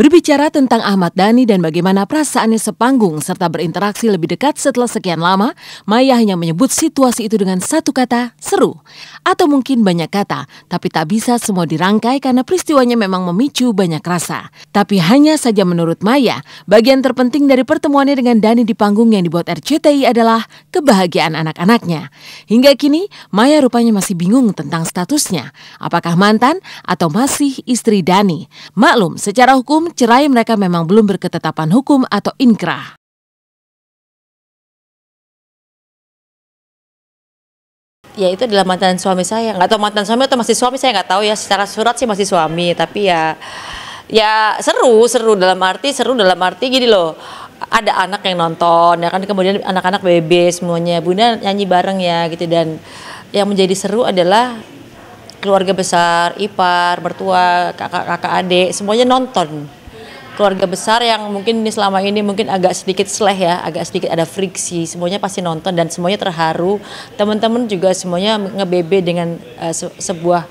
Berbicara tentang Ahmad Dhani dan bagaimana perasaannya sepanggung serta berinteraksi lebih dekat setelah sekian lama, Maya hanya menyebut situasi itu dengan satu kata, seru. Atau mungkin banyak kata, tapi tak bisa semua dirangkai karena peristiwanya memang memicu banyak rasa. Tapi hanya saja menurut Maya, bagian terpenting dari pertemuannya dengan Dhani di panggung yang dibuat RCTI adalah kebahagiaan anak-anaknya. Hingga kini, Maya rupanya masih bingung tentang statusnya. Apakah mantan atau masih istri Dhani? Maklum, secara hukum cerai mereka memang belum berketetapan hukum atau inkrah. ya itu adalah mantan suami saya nggak tahu mantan suami atau masih suami saya nggak tahu ya secara surat sih masih suami tapi ya ya seru seru dalam arti seru dalam arti gini loh ada anak yang nonton ya kan kemudian anak-anak bebe semuanya bunda nyanyi bareng ya gitu dan yang menjadi seru adalah keluarga besar ipar mertua kakak kakak adik semuanya nonton keluarga besar yang mungkin ini selama ini mungkin agak sedikit seleh ya, agak sedikit ada friksi, semuanya pasti nonton dan semuanya terharu. Teman-teman juga semuanya ngebebe dengan uh, se sebuah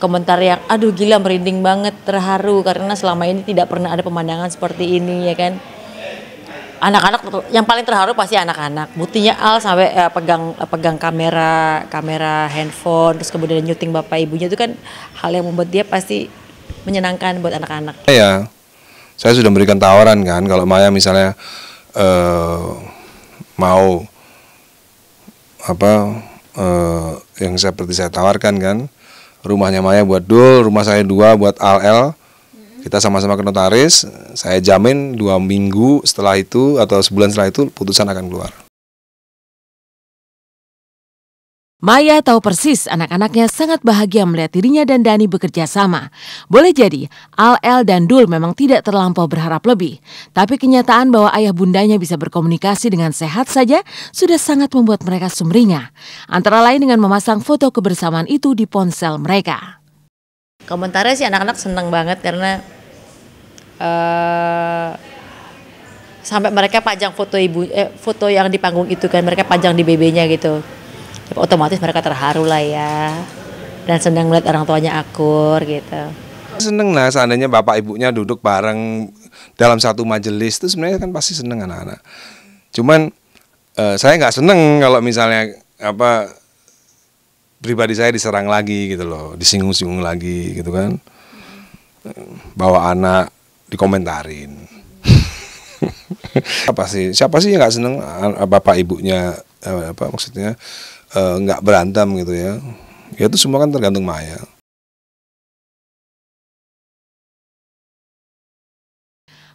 komentar yang aduh gila merinding banget, terharu karena selama ini tidak pernah ada pemandangan seperti ini ya kan anak-anak yang paling terharu pasti anak-anak. Buktinya Al sampai uh, pegang eh, pegang kamera, kamera handphone, terus kemudian nyuting bapak ibunya itu kan hal yang membuat dia pasti menyenangkan buat anak-anak. Iya. -anak saya sudah memberikan tawaran kan kalau Maya misalnya uh, mau apa uh, yang seperti saya tawarkan kan rumahnya Maya buat Dul rumah saya dua buat AL kita sama-sama ke notaris saya jamin dua minggu setelah itu atau sebulan setelah itu putusan akan keluar Maya tahu persis anak-anaknya sangat bahagia melihat dirinya dan Dani bekerja sama. Boleh jadi, Al-El dan Dul memang tidak terlampau berharap lebih. Tapi kenyataan bahwa ayah bundanya bisa berkomunikasi dengan sehat saja sudah sangat membuat mereka sumringah. Antara lain dengan memasang foto kebersamaan itu di ponsel mereka. Komentarnya sih anak-anak senang banget karena uh, sampai mereka pajang foto ibu eh, foto yang di panggung itu kan mereka pajang di BB-nya gitu otomatis mereka terharu lah ya dan senang melihat orang tuanya akur gitu seneng lah seandainya bapak ibunya duduk bareng dalam satu majelis itu sebenarnya kan pasti seneng anak-anak cuman uh, saya nggak seneng kalau misalnya apa pribadi saya diserang lagi gitu loh disinggung-singgung lagi gitu kan bawa anak dikomentarin apa sih siapa sih yang nggak seneng bapak ibunya eh, apa maksudnya Eh, nggak uh, berantem gitu ya ya itu semua kan tergantung Maya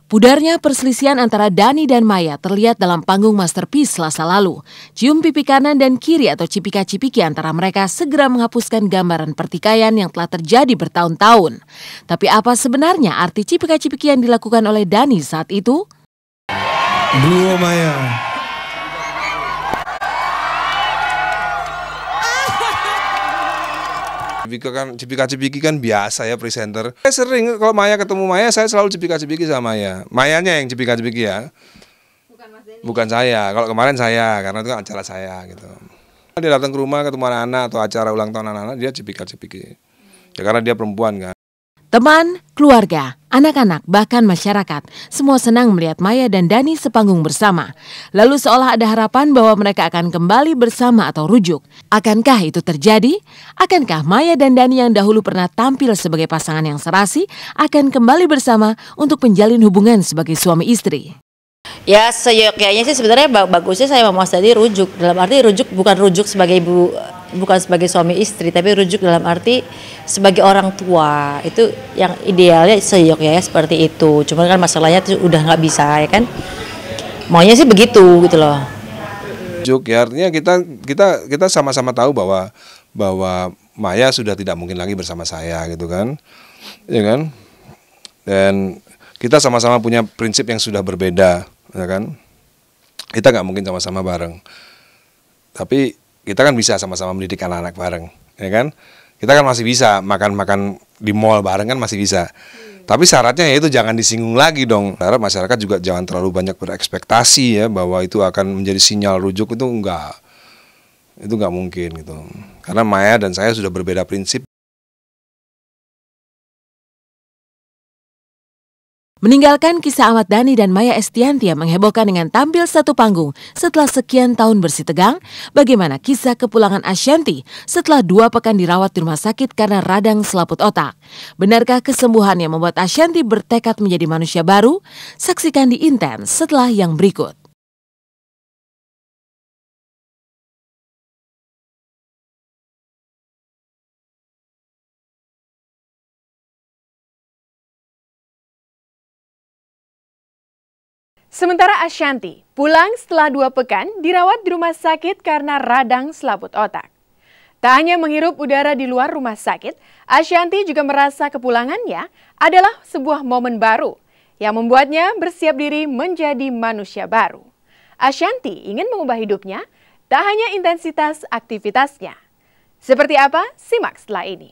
Pudarnya perselisihan antara Dani dan Maya terlihat dalam panggung Masterpiece selasa lalu. Cium pipi kanan dan kiri atau cipika-cipiki antara mereka segera menghapuskan gambaran pertikaian yang telah terjadi bertahun-tahun. Tapi apa sebenarnya arti cipika-cipiki yang dilakukan oleh Dani saat itu? Blue Maya, Cipika kan Cipika Cipiki kan biasa ya presenter. Saya sering kalau Maya ketemu Maya saya selalu Cipika Cipiki sama Maya. Mayanya yang Cipika Cipiki ya. Bukan Bukan saya. Kalau kemarin saya karena itu kan acara saya gitu. Dia datang ke rumah ketemu anak-anak atau acara ulang tahun anak-anak dia Cipika Cipiki. Ya karena dia perempuan kan. Teman, keluarga, anak-anak, bahkan masyarakat, semua senang melihat Maya dan Dani sepanggung bersama. Lalu seolah ada harapan bahwa mereka akan kembali bersama atau rujuk. Akankah itu terjadi? Akankah Maya dan Dani yang dahulu pernah tampil sebagai pasangan yang serasi akan kembali bersama untuk menjalin hubungan sebagai suami istri? Ya, seyoknya sih sebenarnya bagusnya saya mau Mas rujuk. Dalam arti rujuk bukan rujuk sebagai ibu bukan sebagai suami istri tapi rujuk dalam arti sebagai orang tua itu yang idealnya seyoknya ya seperti itu cuman kan masalahnya tuh udah nggak bisa ya kan maunya sih begitu gitu loh rujuk ya artinya kita kita kita sama-sama tahu bahwa bahwa Maya sudah tidak mungkin lagi bersama saya gitu kan ya kan dan kita sama-sama punya prinsip yang sudah berbeda ya kan kita nggak mungkin sama-sama bareng tapi kita kan bisa sama-sama mendidik anak-anak bareng, ya kan? Kita kan masih bisa makan-makan di mall bareng kan masih bisa. Hmm. Tapi syaratnya yaitu jangan disinggung lagi dong. Karena masyarakat juga jangan terlalu banyak berekspektasi ya bahwa itu akan menjadi sinyal rujuk itu enggak. Itu enggak mungkin gitu. Karena Maya dan saya sudah berbeda prinsip. Meninggalkan kisah Ahmad Dhani dan Maya Estianti yang menghebohkan dengan tampil satu panggung setelah sekian tahun bersih tegang, bagaimana kisah kepulangan Ashanti setelah dua pekan dirawat di rumah sakit karena radang selaput otak? Benarkah kesembuhan yang membuat Ashanti bertekad menjadi manusia baru? Saksikan di Intens setelah yang berikut. Sementara Ashanti pulang setelah dua pekan dirawat di rumah sakit karena radang selaput otak. Tak hanya menghirup udara di luar rumah sakit, Ashanti juga merasa kepulangannya adalah sebuah momen baru yang membuatnya bersiap diri menjadi manusia baru. Ashanti ingin mengubah hidupnya, tak hanya intensitas aktivitasnya. Seperti apa? Simak setelah ini.